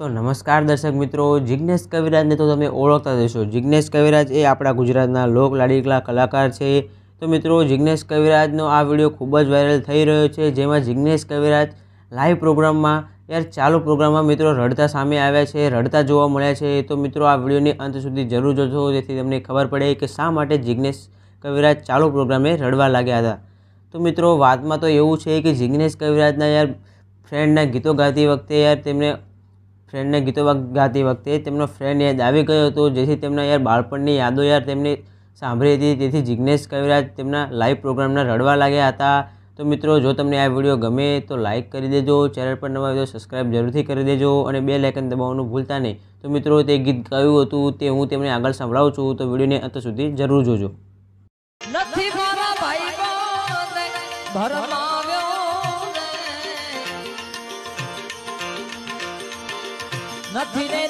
તો નમસ્કાર દર્શક મિત્રો જિજ્ઞેશ કવિરાજને તો તમે ઓળખતા જશો જિજ્ઞેશ કવિરાજ એ આપણા ગુજરાતના લોક લાડીકલા કલાકાર છે તો મિત્રો જિજ્ઞેશ કવિરાજનો આ વિડીયો ખૂબ જ વાયરલ થઈ રહ્યો છે જેમાં જિજ્ઞેશ કવિરાજ લાઈવ પ્રોગ્રામમાં યાર ચાલુ પ્રોગ્રામમાં મિત્રો રડતા સામે આવ્યા છે રડતા જોવા મળ્યા છે તો મિત્રો આ વિડીયોની અંત સુધી જરૂર જોજો જેથી તમને ખબર પડે કે શા માટે જિજ્ઞેશ કવિરાજ ચાલુ પ્રોગ્રામે રડવા લાગ્યા હતા તો મિત્રો વાતમાં તો એવું છે કે જિજ્ઞેશ કવિરાજના યાર ફ્રેન્ડના ગીતો ગાતી વખતે યાર તેમને ફ્રેન્ડને ગીતો ગાતી વખતે તેમનો ફ્રેન્ડ યાદ આવી ગયો હતો જેથી તેમના યાર બાળપણની યાદો યાર તેમને સાંભળી હતી તેથી જિજ્ઞેશ કવિરાજ તેમના લાઈવ પ્રોગ્રામના રડવા લાગ્યા હતા તો મિત્રો જો તમને આ વિડીયો ગમે તો લાઇક કરી દેજો ચેનલ પર નવા વિડીયો સબસ્ક્રાઈબ જરૂરથી કરી દેજો અને બે લાઇકન દબાવવાનું ભૂલતા નહીં તો મિત્રો તે ગીત ગાયું હતું તે હું તેમને આગળ સંભળાવું છું તો વિડીયોને અંત સુધી જરૂર જોજો નથી મારા ભાઈ ધર્મા નથી ને